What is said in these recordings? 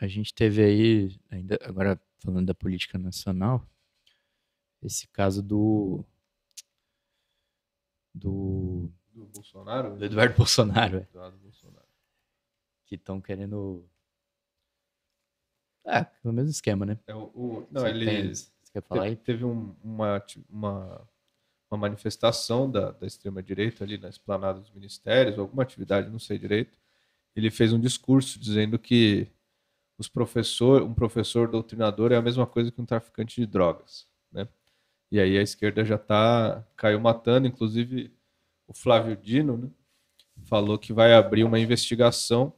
a gente teve aí, ainda agora falando da política nacional, esse caso do. Do. Do Bolsonaro? Do Eduardo Bolsonaro. É. Eduardo Bolsonaro. Que estão querendo. é pelo mesmo esquema, né? É, o, não, você ele. Tem... você quer falar aí? Teve um, uma, uma, uma manifestação da, da extrema-direita ali na esplanada dos ministérios, alguma atividade, não sei direito. Ele fez um discurso dizendo que os professor, um professor doutrinador é a mesma coisa que um traficante de drogas, né? E aí a esquerda já tá caiu matando, inclusive o Flávio Dino, né, falou que vai abrir uma investigação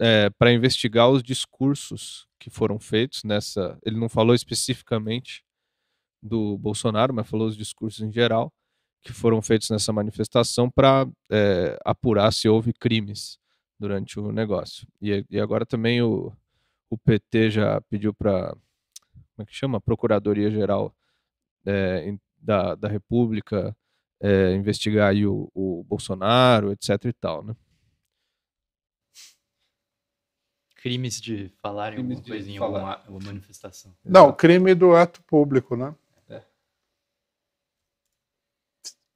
é, para investigar os discursos que foram feitos nessa. Ele não falou especificamente do Bolsonaro, mas falou os discursos em geral que foram feitos nessa manifestação para é, apurar se houve crimes durante o negócio. E, e agora também o, o PT já pediu para, como é que chama? Procuradoria Geral é, em, da, da República é, investigar aí o, o Bolsonaro, etc e tal, né? crimes de falarem crimes alguma coisa em alguma, alguma, manifestação. Não, crime do ato público, né? É.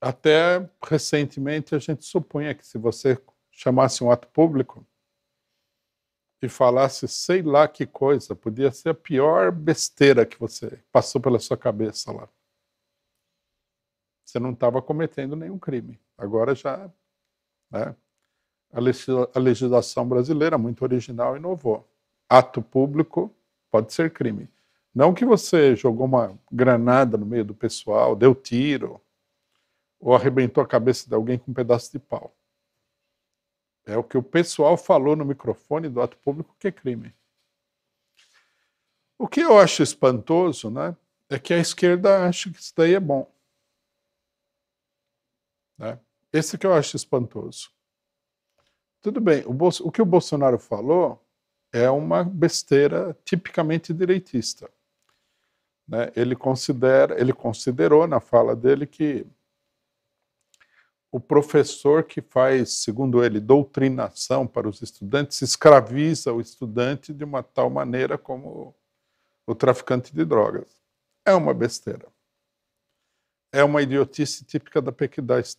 Até recentemente a gente supunha que se você chamasse um ato público e falasse sei lá que coisa, podia ser a pior besteira que você passou pela sua cabeça lá. Você não estava cometendo nenhum crime. Agora já. Né? A legislação brasileira, muito original, inovou. Ato público pode ser crime. Não que você jogou uma granada no meio do pessoal, deu tiro, ou arrebentou a cabeça de alguém com um pedaço de pau. É o que o pessoal falou no microfone do ato público que é crime. O que eu acho espantoso, né, é que a esquerda acha que isso daí é bom. Né? Esse que eu acho espantoso. Tudo bem, o, o que o Bolsonaro falou é uma besteira tipicamente direitista. Né? Ele considera, ele considerou na fala dele que o professor que faz, segundo ele, doutrinação para os estudantes, escraviza o estudante de uma tal maneira como o traficante de drogas. É uma besteira. É uma idiotice típica da,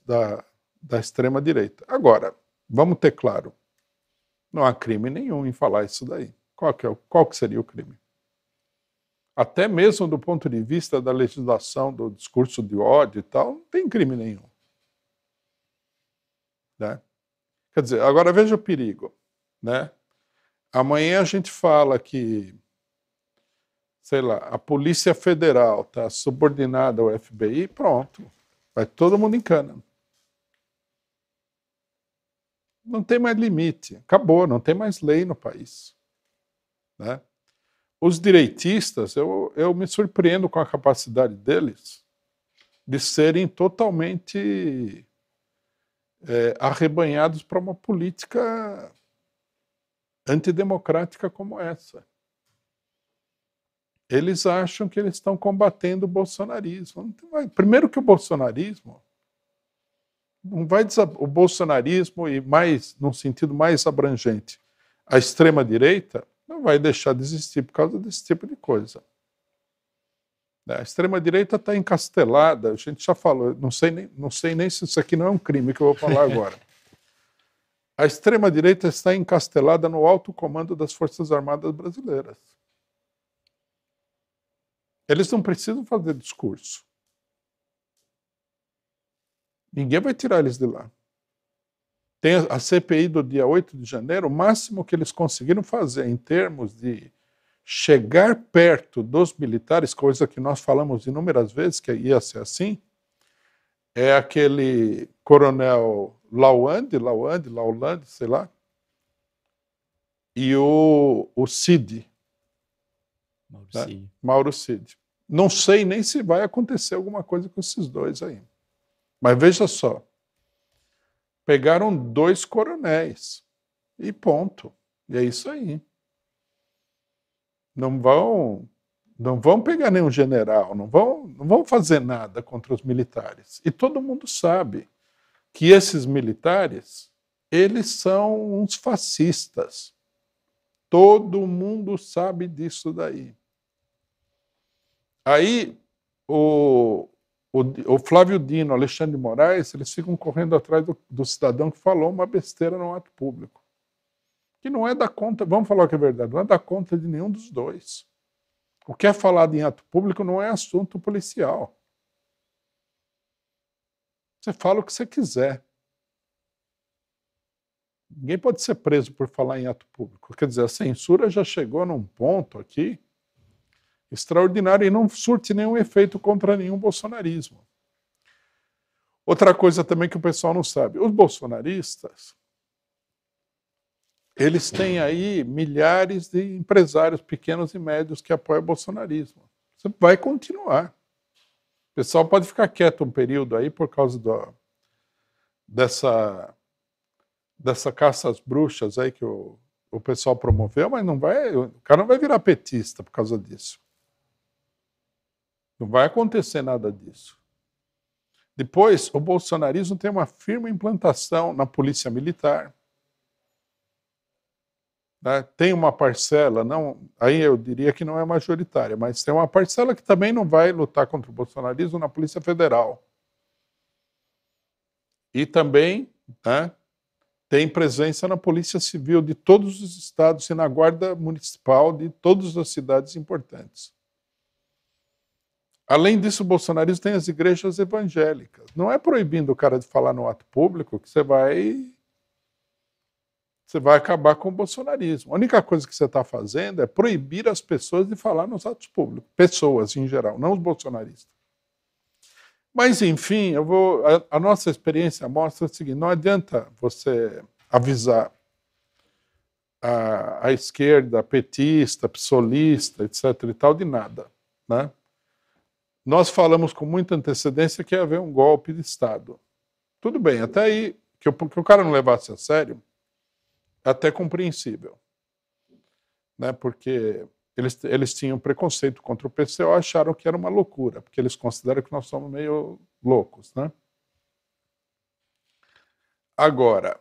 da, da extrema-direita. Agora, vamos ter claro, não há crime nenhum em falar isso daí. Qual que, é, qual que seria o crime? Até mesmo do ponto de vista da legislação, do discurso de ódio e tal, não tem crime nenhum. Né? Quer dizer, agora veja o perigo. Né? Amanhã a gente fala que, sei lá, a Polícia Federal está subordinada ao FBI, pronto. Vai todo mundo em cana. Não tem mais limite. Acabou, não tem mais lei no país. Né? Os direitistas, eu, eu me surpreendo com a capacidade deles de serem totalmente é, arrebanhados para uma política antidemocrática como essa. Eles acham que eles estão combatendo o bolsonarismo. Primeiro que o bolsonarismo não vai o bolsonarismo e mais num sentido mais abrangente, a extrema direita não vai deixar de existir por causa desse tipo de coisa. A extrema-direita está encastelada, a gente já falou, não sei, nem, não sei nem se isso aqui não é um crime que eu vou falar agora. a extrema-direita está encastelada no alto comando das Forças Armadas Brasileiras. Eles não precisam fazer discurso. Ninguém vai tirar eles de lá. Tem a CPI do dia 8 de janeiro, o máximo que eles conseguiram fazer em termos de chegar perto dos militares, coisa que nós falamos inúmeras vezes que ia ser assim, é aquele coronel Lawande, Lawande, Lawland, sei lá, e o, o Cid. Né? Mauro, né? Cid. Mauro Cid. Não sei nem se vai acontecer alguma coisa com esses dois aí. Mas veja só. Pegaram dois coronéis. E ponto. E é isso aí não vão não vão pegar nenhum general, não vão, não vão fazer nada contra os militares. E todo mundo sabe que esses militares, eles são uns fascistas. Todo mundo sabe disso daí. Aí o, o, o Flávio Dino, Alexandre de Moraes, eles ficam correndo atrás do, do cidadão que falou uma besteira no ato público que não é da conta, vamos falar que é verdade, não é da conta de nenhum dos dois. O que é falado em ato público não é assunto policial. Você fala o que você quiser. Ninguém pode ser preso por falar em ato público. Quer dizer, a censura já chegou num ponto aqui extraordinário e não surte nenhum efeito contra nenhum bolsonarismo. Outra coisa também que o pessoal não sabe: os bolsonaristas eles têm aí milhares de empresários pequenos e médios que apoiam o bolsonarismo. Isso vai continuar. O pessoal pode ficar quieto um período aí por causa do, dessa, dessa caça às bruxas aí que o, o pessoal promoveu, mas não vai, o cara não vai virar petista por causa disso. Não vai acontecer nada disso. Depois, o bolsonarismo tem uma firme implantação na polícia militar né? Tem uma parcela, não, aí eu diria que não é majoritária, mas tem uma parcela que também não vai lutar contra o bolsonarismo na Polícia Federal. E também né, tem presença na Polícia Civil de todos os estados e na Guarda Municipal de todas as cidades importantes. Além disso, o bolsonarismo tem as igrejas evangélicas. Não é proibindo o cara de falar no ato público que você vai você vai acabar com o bolsonarismo. A única coisa que você está fazendo é proibir as pessoas de falar nos atos públicos. Pessoas em geral, não os bolsonaristas. Mas, enfim, eu vou, a, a nossa experiência mostra o seguinte: não adianta você avisar a, a esquerda petista, psolista, etc. e tal, de nada. Né? Nós falamos com muita antecedência que ia haver um golpe de Estado. Tudo bem, até aí, que, eu, que o cara não levasse a sério até compreensível, né? porque eles, eles tinham preconceito contra o PCO, acharam que era uma loucura, porque eles consideram que nós somos meio loucos. Né? Agora,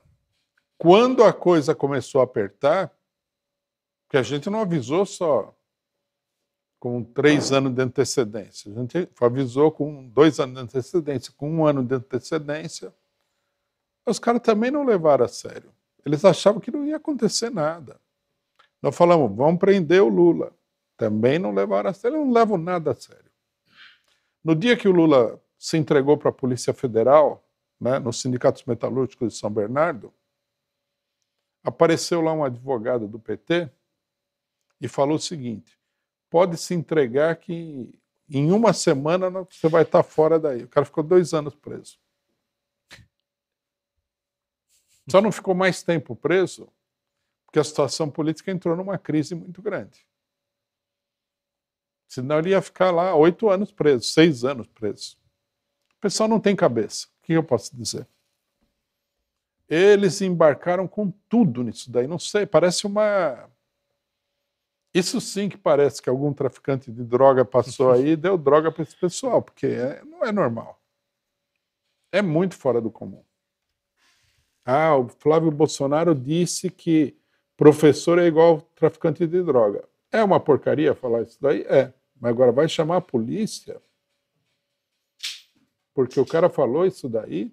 quando a coisa começou a apertar, porque a gente não avisou só com três anos de antecedência, a gente avisou com dois anos de antecedência, com um ano de antecedência, os caras também não levaram a sério. Eles achavam que não ia acontecer nada. Nós falamos, vamos prender o Lula. Também não levaram a sério, não levam nada a sério. No dia que o Lula se entregou para a Polícia Federal, né, nos sindicatos metalúrgicos de São Bernardo, apareceu lá um advogado do PT e falou o seguinte: pode se entregar que em uma semana você vai estar fora daí. O cara ficou dois anos preso. Só não ficou mais tempo preso porque a situação política entrou numa crise muito grande. Senão ele ia ficar lá oito anos preso, seis anos preso. O pessoal não tem cabeça. O que eu posso dizer? Eles embarcaram com tudo nisso daí. Não sei, parece uma. Isso sim que parece que algum traficante de droga passou aí e deu droga para esse pessoal, porque é, não é normal. É muito fora do comum. Ah, o Flávio Bolsonaro disse que professor é igual traficante de droga. É uma porcaria falar isso daí? É. Mas agora vai chamar a polícia? Porque o cara falou isso daí?